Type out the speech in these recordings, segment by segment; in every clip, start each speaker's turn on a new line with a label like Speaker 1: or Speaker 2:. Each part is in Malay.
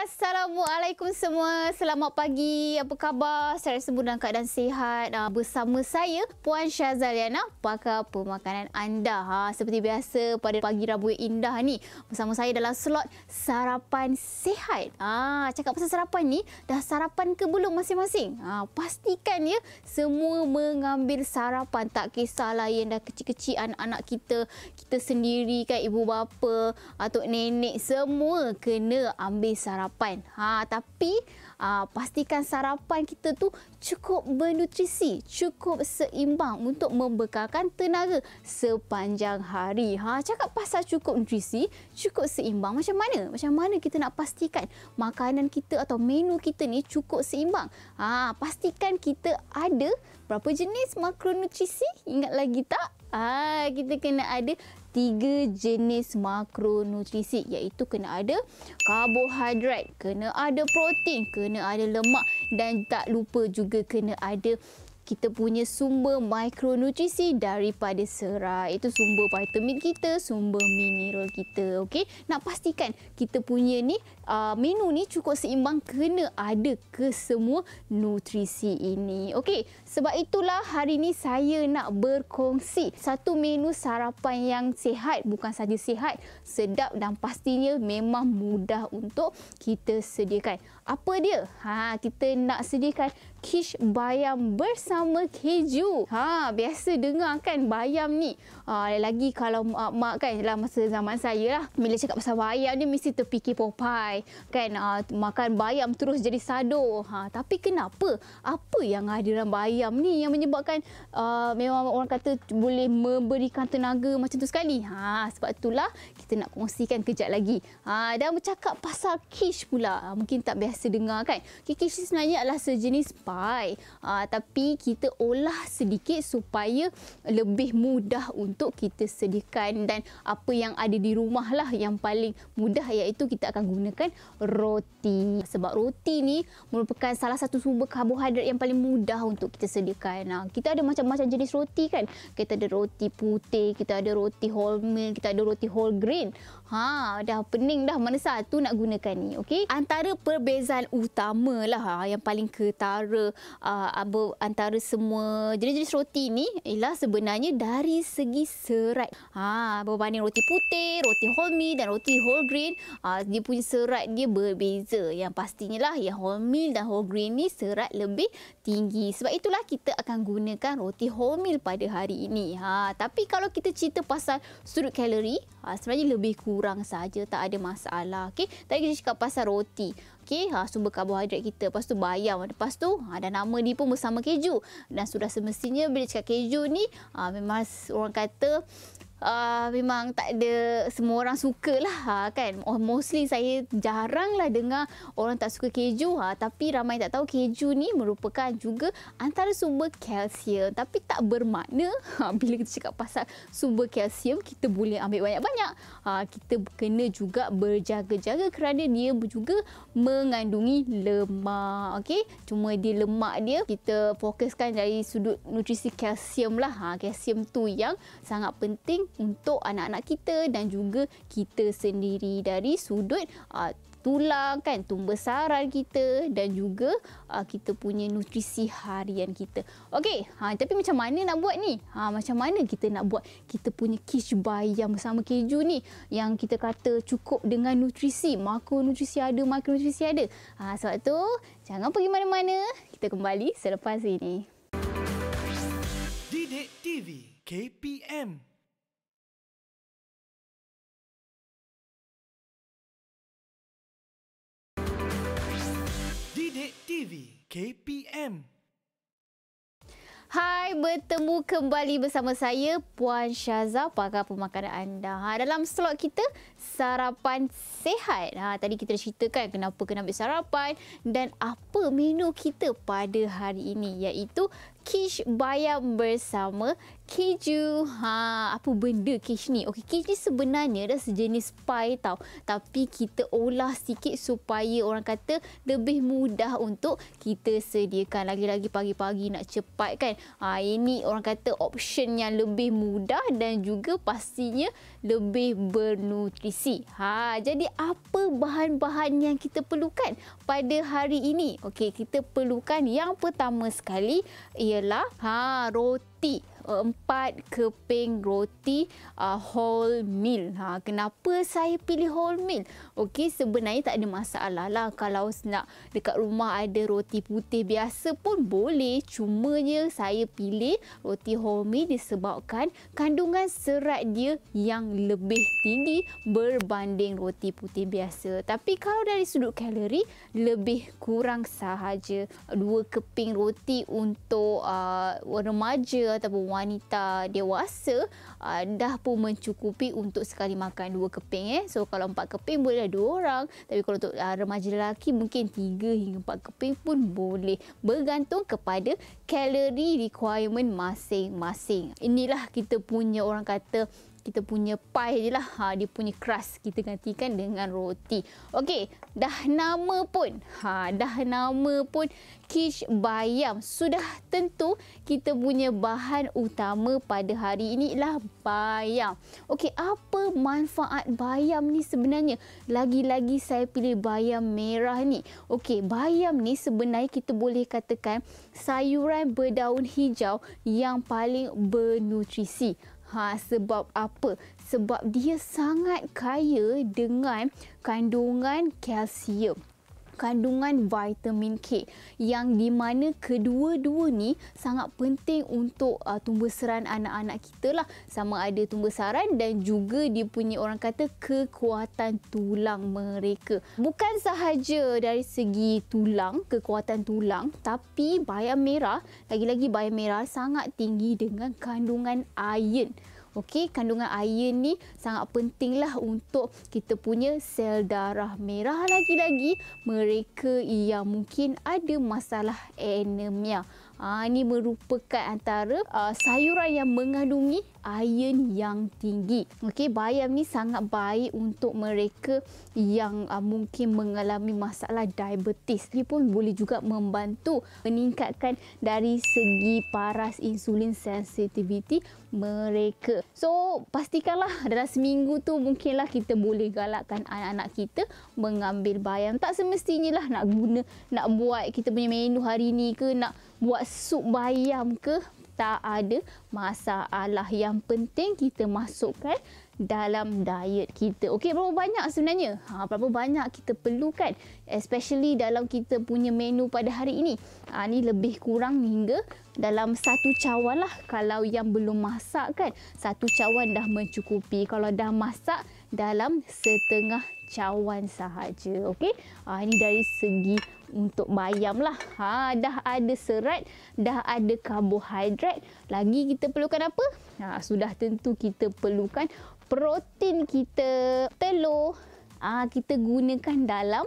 Speaker 1: Assalamualaikum semua. Selamat pagi. Apa khabar? Saya rasa dalam keadaan sihat. Ha, bersama saya, Puan Syazaliana. Pakar pemakanan anda. Ha, seperti biasa pada pagi Rabu yang indah ni. Bersama saya dalam slot sarapan sihat. Ha, cakap pasal sarapan ni, dah sarapan ke belum masing-masing? Ha, pastikan ya, semua mengambil sarapan. Tak kisahlah yang dah kecil-kecil anak-anak kita. Kita sendiri kan, ibu bapa, atau nenek. Semua kena ambil sarapan sarapan. Ha tapi uh, pastikan sarapan kita tu cukup bernutrisi, cukup seimbang untuk membekalkan tenaga sepanjang hari. Ha cakap pasal cukup nutrisi, cukup seimbang macam mana? Macam mana kita nak pastikan makanan kita atau menu kita ni cukup seimbang? Ha pastikan kita ada berapa jenis makronutrisi? Ingat lagi tak? Ah, kita kena ada tiga jenis makronutrisi iaitu kena ada karbohidrat, kena ada protein, kena ada lemak dan tak lupa juga kena ada kita punya sumber mikronutrisi daripada serai. Itu sumber vitamin kita, sumber mineral kita. Okey, nak pastikan kita punya ni uh, menu ni cukup seimbang kena ada kesemua nutrisi ini. Okey, sebab itulah hari ini saya nak berkongsi satu menu sarapan yang sihat, bukan saja sihat, sedap dan pastinya memang mudah untuk kita sediakan. Apa dia? Ha, kita nak sediakan kish bayam bersama keju. Ha, biasa dengar kan bayam ni. Ha, lagi kalau uh, mak kan dalam masa zaman saya lah. Bila cakap pasal bayam ni mesti terfikir popai, Kan, uh, makan bayam terus jadi sado. Ha, tapi kenapa? Apa yang ada dalam bayam ni yang menyebabkan uh, memang orang kata boleh memberikan tenaga macam tu sekali? Ha, sebab itulah kita nak kongsikan kejap lagi. Ha, dan bercakap pasal kish pula. Ha, mungkin tak biasa dengar kan. Kish sebenarnya adalah sejenis pie uh, ah, tapi kita olah sedikit supaya lebih mudah untuk kita sediakan dan apa yang ada di rumah lah yang paling mudah iaitu kita akan gunakan roti sebab roti ni merupakan salah satu sumber karbohidrat yang paling mudah untuk kita sediakan uh, kita ada macam-macam jenis roti kan kita ada roti putih kita ada roti wholemeal kita ada roti whole grain ha dah pening dah mana satu nak gunakan ni Okay? antara perbezaan utama lah ah, yang paling ketara antara uh, antara semua jenis-jenis roti ni ialah sebenarnya dari segi serat. Ha, berbanding roti putih, roti wholemeal dan roti whole grain, uh, dia punya serat dia berbeza. Yang pastinya lah yang wholemeal dan whole grain ni serat lebih tinggi. Sebab itulah kita akan gunakan roti wholemeal pada hari ini. Ha, tapi kalau kita cerita pasal sudut kalori, ha, sebenarnya lebih kurang saja tak ada masalah. Okay? tapi kita cakap pasal roti okey ha sumber karbohidrat kita lepas tu bayam lepas tu ha dan nama ni pun bersama keju dan sudah semestinya bila cakap keju ni ha memang orang kata uh, memang tak ada semua orang suka lah ha, kan. Oh, mostly saya jarang lah dengar orang tak suka keju. Ha, tapi ramai tak tahu keju ni merupakan juga antara sumber kalsium. Tapi tak bermakna ha, bila kita cakap pasal sumber kalsium kita boleh ambil banyak-banyak. Ha, kita kena juga berjaga-jaga kerana dia juga mengandungi lemak. Okay? Cuma dia lemak dia kita fokuskan dari sudut nutrisi kalsium lah. Ha, kalsium tu yang sangat penting untuk anak-anak kita dan juga kita sendiri dari sudut uh, tulang kan tumbesaran kita dan juga uh, kita punya nutrisi harian kita. Okey, ha tapi macam mana nak buat ni? Ha macam mana kita nak buat kita punya quiche bayam bersama keju ni yang kita kata cukup dengan nutrisi, makro nutrisi ada, nutrisi ada. Ha sebab tu jangan pergi mana-mana. Kita kembali selepas ini. Didik TV KPM TV KPM. Hai, bertemu kembali bersama saya Puan Syaza, pakar pemakanan anda. Ha, dalam slot kita, sarapan sehat. Ha, tadi kita dah ceritakan kenapa kena ambil sarapan dan apa menu kita pada hari ini iaitu Kish bayam bersama keju. Ha, apa benda kish ni? Okey, kish ni sebenarnya dah sejenis pie tau. Tapi kita olah sikit supaya orang kata lebih mudah untuk kita sediakan lagi-lagi pagi-pagi nak cepat kan. Ha, ini orang kata option yang lebih mudah dan juga pastinya lebih bernutrisi. Ha, jadi apa bahan-bahan yang kita perlukan pada hari ini? Okey, kita perlukan yang pertama sekali ialah ha roti empat keping roti uh, whole meal. Ha, kenapa saya pilih whole meal? Okey, sebenarnya tak ada masalah lah. Kalau nak dekat rumah ada roti putih biasa pun boleh. Cuma Cumanya saya pilih roti whole meal disebabkan kandungan serat dia yang lebih tinggi berbanding roti putih biasa. Tapi kalau dari sudut kalori, lebih kurang sahaja dua keping roti untuk uh, remaja ataupun wanita dewasa uh, dah pun mencukupi untuk sekali makan dua keping eh. So kalau empat keping bolehlah dua orang tapi kalau untuk uh, remaja lelaki mungkin tiga hingga empat keping pun boleh bergantung kepada calorie requirement masing-masing. Inilah kita punya orang kata kita punya pie je lah. Ha, dia punya crust kita gantikan dengan roti. Okey, dah nama pun. Ha, dah nama pun quiche bayam. Sudah tentu kita punya bahan utama pada hari ini lah bayam. Okey, apa manfaat bayam ni sebenarnya? Lagi-lagi saya pilih bayam merah ni. Okey, bayam ni sebenarnya kita boleh katakan sayuran berdaun hijau yang paling bernutrisi. Ha, sebab apa? Sebab dia sangat kaya dengan kandungan kalsium kandungan vitamin K yang di mana kedua-dua ni sangat penting untuk uh, tumbesaran anak-anak kita lah sama ada tumbesaran dan juga dia punya orang kata kekuatan tulang mereka bukan sahaja dari segi tulang kekuatan tulang tapi bayam merah lagi-lagi bayam merah sangat tinggi dengan kandungan iron Okey, kandungan iron ni sangat pentinglah untuk kita punya sel darah merah lagi-lagi mereka yang mungkin ada masalah anemia. Ah ha, ni merupakan antara uh, sayuran yang mengandungi iron yang tinggi. Okey, bayam ni sangat baik untuk mereka yang uh, mungkin mengalami masalah diabetes. Dia pun boleh juga membantu meningkatkan dari segi paras insulin sensitivity mereka. So, pastikanlah dalam seminggu tu mungkinlah kita boleh galakkan anak-anak kita mengambil bayam. Tak semestinya lah nak guna, nak buat kita punya menu hari ni ke, nak buat sup bayam ke tak ada masalah yang penting kita masukkan dalam diet kita. Okey, berapa banyak sebenarnya? Ha, berapa banyak kita perlukan especially dalam kita punya menu pada hari ini. Ha, ni lebih kurang hingga dalam satu cawan lah kalau yang belum masak kan. Satu cawan dah mencukupi. Kalau dah masak dalam setengah cawan sahaja. Okey, ha, ini dari segi untuk bayam lah. Ha, dah ada serat, dah ada karbohidrat. Lagi kita perlukan apa? Ha, sudah tentu kita perlukan protein kita. Telur. Ha, kita gunakan dalam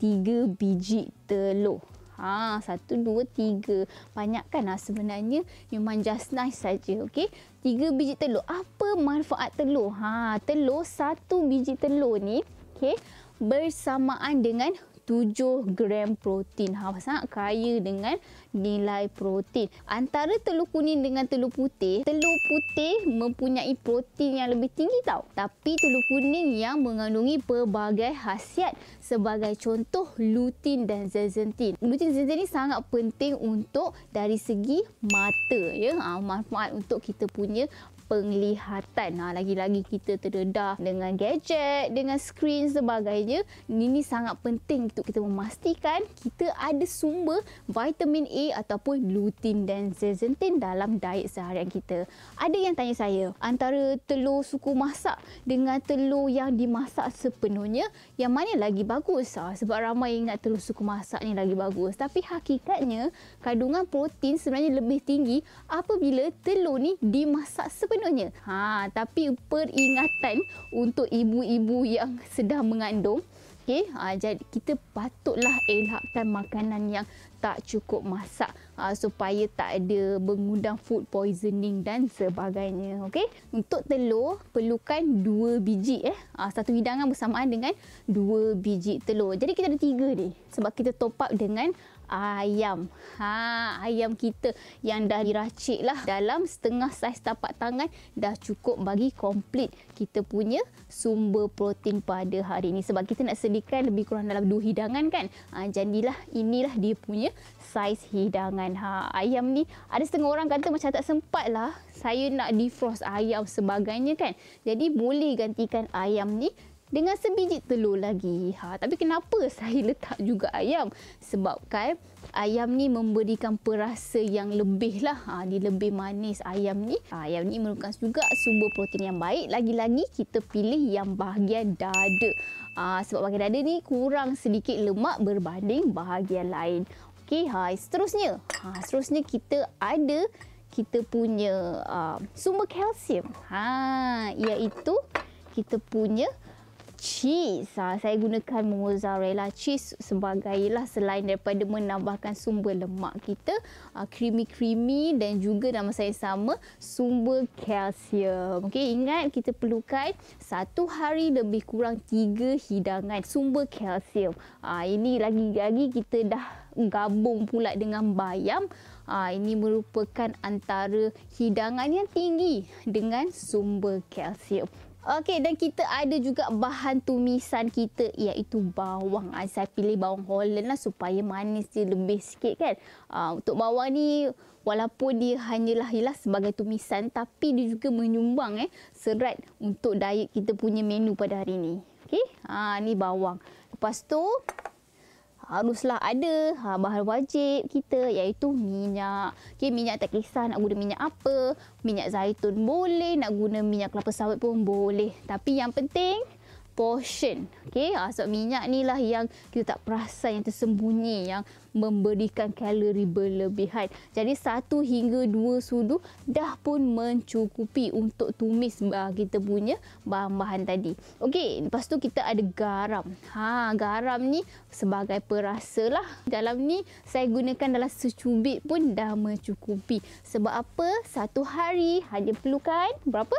Speaker 1: tiga biji telur. Ha, satu, dua, tiga. banyak kan? lah sebenarnya. Memang just nice saja, okay? Tiga biji telur. Apa manfaat telur? Ha, telur, satu biji telur ni, okay? Bersamaan dengan 7 gram protein. Ha, sangat kaya dengan nilai protein. Antara telur kuning dengan telur putih, telur putih mempunyai protein yang lebih tinggi tau. Tapi telur kuning yang mengandungi pelbagai khasiat sebagai contoh lutein dan zeaxanthin. Lutein dan zeaxanthin ni sangat penting untuk dari segi mata ya. Ha, manfaat untuk kita punya penglihatan. Ha, lagi-lagi kita terdedah dengan gadget, dengan skrin sebagainya. Ini sangat penting untuk kita memastikan kita ada sumber vitamin A ataupun lutein dan zeaxanthin dalam diet seharian kita. Ada yang tanya saya, antara telur suku masak dengan telur yang dimasak sepenuhnya, yang mana lagi bagus? Ha, sebab ramai ingat telur suku masak ni lagi bagus. Tapi hakikatnya, kandungan protein sebenarnya lebih tinggi apabila telur ni dimasak sepenuhnya sepenuhnya. Ha, tapi peringatan untuk ibu-ibu yang sedang mengandung, okay, ha, jadi kita patutlah elakkan makanan yang tak cukup masak ha, supaya tak ada mengundang food poisoning dan sebagainya. Okay? Untuk telur, perlukan dua biji. Eh. Ha, satu hidangan bersamaan dengan dua biji telur. Jadi kita ada tiga ni sebab kita top up dengan ayam. Ha, ayam kita yang dah diracik lah dalam setengah saiz tapak tangan dah cukup bagi komplit kita punya sumber protein pada hari ini. Sebab kita nak sediakan lebih kurang dalam dua hidangan kan. Ha, jadilah inilah dia punya saiz hidangan. Ha, ayam ni ada setengah orang kata macam tak sempat lah saya nak defrost ayam sebagainya kan. Jadi boleh gantikan ayam ni dengan sebiji telur lagi. Ha, tapi kenapa saya letak juga ayam? Sebabkan ayam ni memberikan perasa yang lebih lah. Ha, dia lebih manis ayam ni. Ha, ayam ni merupakan juga sumber protein yang baik. Lagi-lagi kita pilih yang bahagian dada. Ha, sebab bahagian dada ni kurang sedikit lemak berbanding bahagian lain. Okey, ha, seterusnya. Ha, seterusnya kita ada kita punya uh, sumber kalsium. Ha, iaitu kita punya cheese. Ha, saya gunakan mozzarella cheese sebagai lah selain daripada menambahkan sumber lemak kita, ah, creamy-creamy dan juga dalam masa yang sama sumber kalsium. Okey, ingat kita perlukan satu hari lebih kurang tiga hidangan sumber kalsium. Ha, ini lagi-lagi kita dah gabung pula dengan bayam. Ha, ini merupakan antara hidangan yang tinggi dengan sumber kalsium. Okey dan kita ada juga bahan tumisan kita iaitu bawang. Ah, saya pilih bawang Holland lah supaya manis dia lebih sikit kan. Ah, untuk bawang ni walaupun dia hanyalah ialah sebagai tumisan tapi dia juga menyumbang eh serat untuk diet kita punya menu pada hari ini. Okey. Ha ni bawang. Lepas tu haruslah ada ha, bahan wajib kita iaitu minyak. Okey minyak tak kisah nak guna minyak apa, minyak zaitun boleh, nak guna minyak kelapa sawit pun boleh. Tapi yang penting portion. Okay, ha, sebab minyak ni lah yang kita tak perasan yang tersembunyi yang memberikan kalori berlebihan. Jadi satu hingga dua sudu dah pun mencukupi untuk tumis uh, kita punya bahan-bahan tadi. Okey, lepas tu kita ada garam. Ha, garam ni sebagai perasa lah. Dalam ni saya gunakan dalam secubit pun dah mencukupi. Sebab apa? Satu hari hanya perlukan berapa?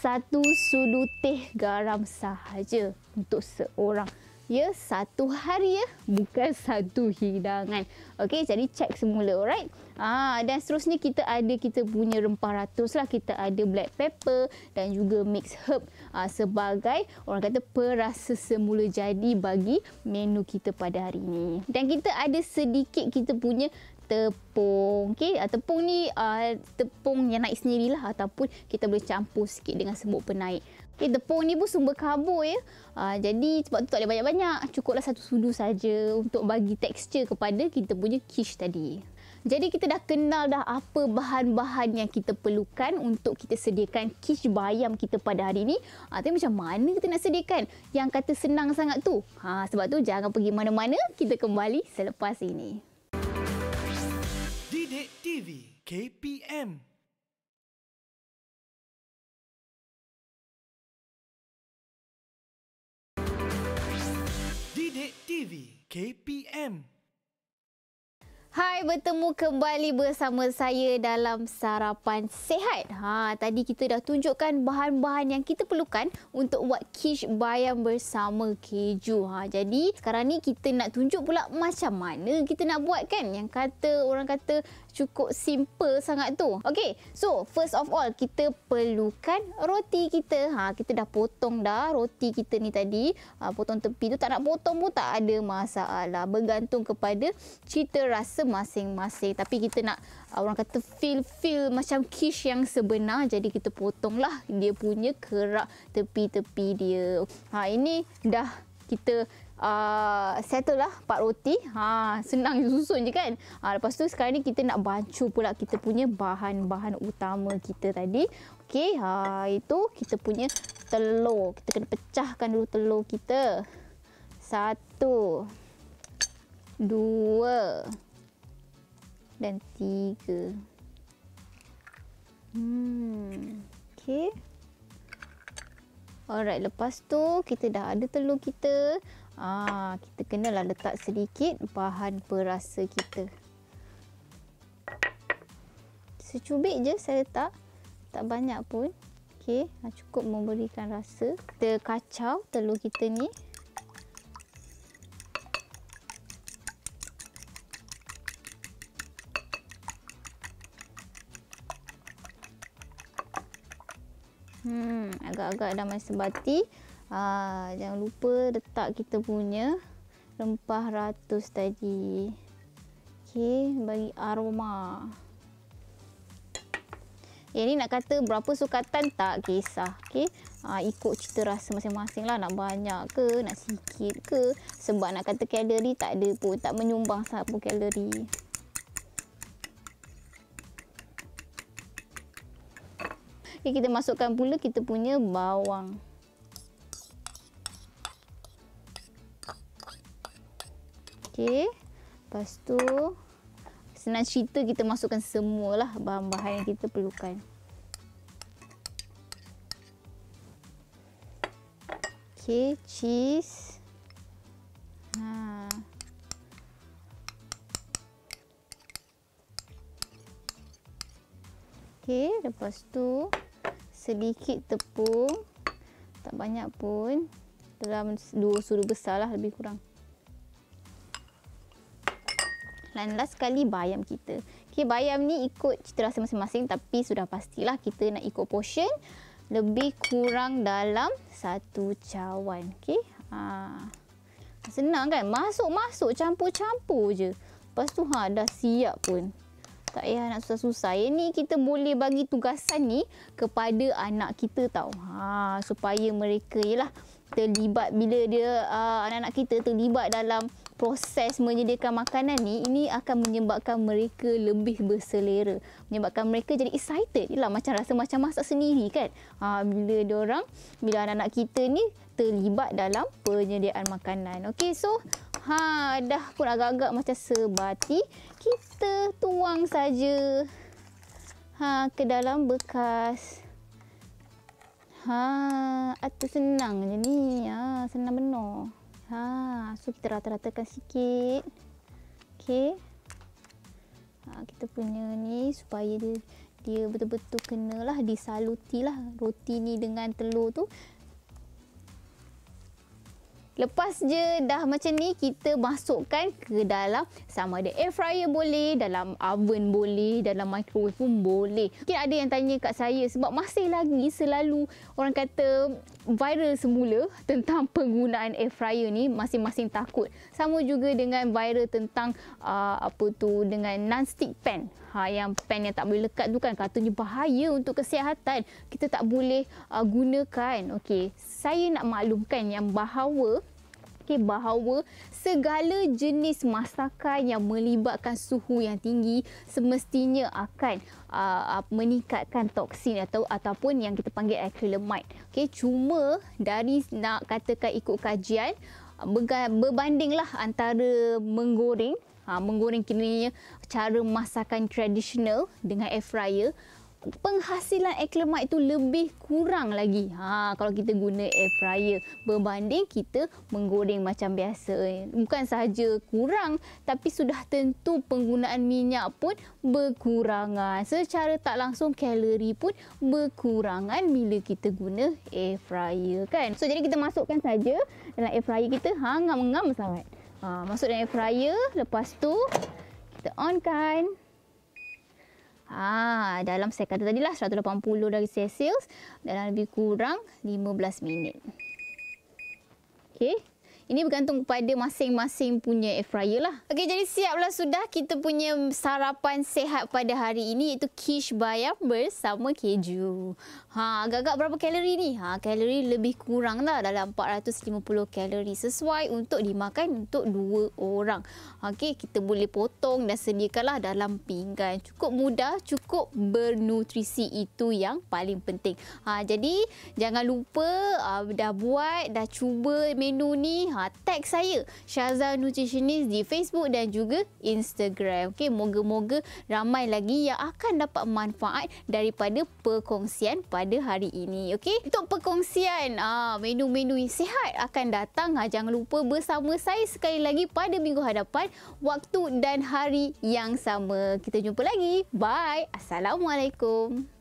Speaker 1: satu sudu teh garam sahaja untuk seorang. Ya, satu hari ya, bukan satu hidangan. Okey, jadi cek semula, alright? Ah, dan seterusnya kita ada kita punya rempah ratus lah. Kita ada black pepper dan juga mix herb ah, sebagai orang kata perasa semula jadi bagi menu kita pada hari ini. Dan kita ada sedikit kita punya tepung. Okey, ah, tepung ni uh, tepung yang naik sendiri lah ataupun kita boleh campur sikit dengan semut penaik. Okey, tepung ni pun sumber karbo ya. Uh, jadi sebab tu tak ada banyak-banyak. Cukuplah satu sudu saja untuk bagi tekstur kepada kita punya quiche tadi. Jadi kita dah kenal dah apa bahan-bahan yang kita perlukan untuk kita sediakan kish bayam kita pada hari ini. Ha, tapi macam mana kita nak sediakan yang kata senang sangat tu? Ha, sebab tu jangan pergi mana-mana. Kita kembali selepas ini. Kiwi KPM Didik TV KPM Hai, bertemu kembali bersama saya dalam sarapan sehat. Ha, tadi kita dah tunjukkan bahan-bahan yang kita perlukan untuk buat kish bayam bersama keju. Ha, jadi sekarang ni kita nak tunjuk pula macam mana kita nak buat kan? Yang kata orang kata cukup simple sangat tu. Okay, so first of all, kita perlukan roti kita. Ha, kita dah potong dah roti kita ni tadi. Ha, potong tepi tu tak nak potong pun tak ada masalah. Bergantung kepada cita rasa masing-masing. Tapi kita nak orang kata feel-feel macam quiche yang sebenar. Jadi kita potong lah dia punya kerak tepi-tepi dia. Ha, ini dah kita Ah, settle lah pak roti. Ha, senang susun je kan. Ha, lepas tu sekarang ni kita nak bancu pula kita punya bahan-bahan utama kita tadi. Okey, ha, itu kita punya telur. Kita kena pecahkan dulu telur kita. Satu. Dua. Dan tiga. Hmm, okey. Alright, lepas tu kita dah ada telur kita. Ah, kita kena lah letak sedikit bahan perasa kita. Secubit je saya letak. Tak banyak pun. Okey, cukup memberikan rasa. Kita kacau telur kita ni. agak-agak dah main sebati aa, ah, jangan lupa letak kita punya rempah ratus tadi ok bagi aroma yang eh, ni nak kata berapa sukatan tak kisah okay. ha, ah, ikut cita rasa masing-masing lah nak banyak ke nak sikit ke sebab nak kata kalori tak ada pun tak menyumbang sahabat kalori Okay, kita masukkan pula kita punya bawang. Okay, Lepas tu senang cerita kita masukkan semualah bahan-bahan yang kita perlukan. Okay, cheese. Ha. Okey, lepas tu sedikit tepung tak banyak pun dalam dua sudu besar lah lebih kurang dan last sekali bayam kita okay, bayam ni ikut cita rasa masing-masing tapi sudah pastilah kita nak ikut portion lebih kurang dalam satu cawan okay? ha. senang kan masuk-masuk campur-campur je lepas tu ha, dah siap pun tak payah nak susah-susah. Yang ni kita boleh bagi tugasan ni kepada anak kita tau. Ha, supaya mereka lah terlibat bila dia ah, anak-anak kita terlibat dalam proses menyediakan makanan ni ini akan menyebabkan mereka lebih berselera menyebabkan mereka jadi excited lah macam rasa macam masak sendiri kan ha, bila dia orang bila anak-anak kita ni terlibat dalam penyediaan makanan okey so Ha, dah pun agak-agak macam sebati. Kita tuang saja. Ha, ke dalam bekas. Ha, atau senang je ni. Ha, senang benar. Ha, so kita rata-ratakan sikit. Okey. Ha, kita punya ni supaya dia dia betul-betul kenalah disaluti lah roti ni dengan telur tu Lepas je dah macam ni, kita masukkan ke dalam sama ada air fryer boleh, dalam oven boleh, dalam microwave pun boleh. Mungkin ada yang tanya kat saya sebab masih lagi selalu orang kata viral semula tentang penggunaan air fryer ni masing-masing takut. Sama juga dengan viral tentang uh, apa tu dengan non stick pan. Ha yang pan yang tak boleh lekat tu kan katanya bahaya untuk kesihatan. Kita tak boleh uh, gunakan. Okey, saya nak maklumkan yang bahawa okey bahawa segala jenis masakan yang melibatkan suhu yang tinggi semestinya akan uh, meningkatkan toksin atau ataupun yang kita panggil acrylamide. Okey cuma dari nak katakan ikut kajian berbandinglah antara menggoreng ha, menggoreng kini cara masakan tradisional dengan air fryer penghasilan eklemat itu lebih kurang lagi. Ha, kalau kita guna air fryer berbanding kita menggoreng macam biasa. Bukan sahaja kurang tapi sudah tentu penggunaan minyak pun berkurangan. Secara tak langsung kalori pun berkurangan bila kita guna air fryer kan. So jadi kita masukkan saja dalam air fryer kita hangam-hangam sangat. Ha, masuk dalam air fryer lepas tu kita onkan. Ah, dalam saya kata tadi lah 180 darjah Celsius dalam lebih kurang 15 minit. Okey. Ini bergantung kepada masing-masing punya air fryer lah. Okey, jadi siaplah sudah kita punya sarapan sehat pada hari ini iaitu quiche bayam bersama keju. Ha, agak-agak berapa kalori ni? Ha, kalori lebih kurang lah dalam 450 kalori sesuai untuk dimakan untuk dua orang. Okey, kita boleh potong dan sediakanlah dalam pinggan. Cukup mudah, cukup bernutrisi itu yang paling penting. Ha, jadi jangan lupa uh, dah buat, dah cuba menu ni. Ha, ha, tag saya Shaza Nutritionist di Facebook dan juga Instagram. Okey, moga-moga ramai lagi yang akan dapat manfaat daripada perkongsian pada hari ini. Okey, untuk perkongsian ah, menu-menu yang sihat akan datang. Ha, jangan lupa bersama saya sekali lagi pada minggu hadapan waktu dan hari yang sama. Kita jumpa lagi. Bye. Assalamualaikum.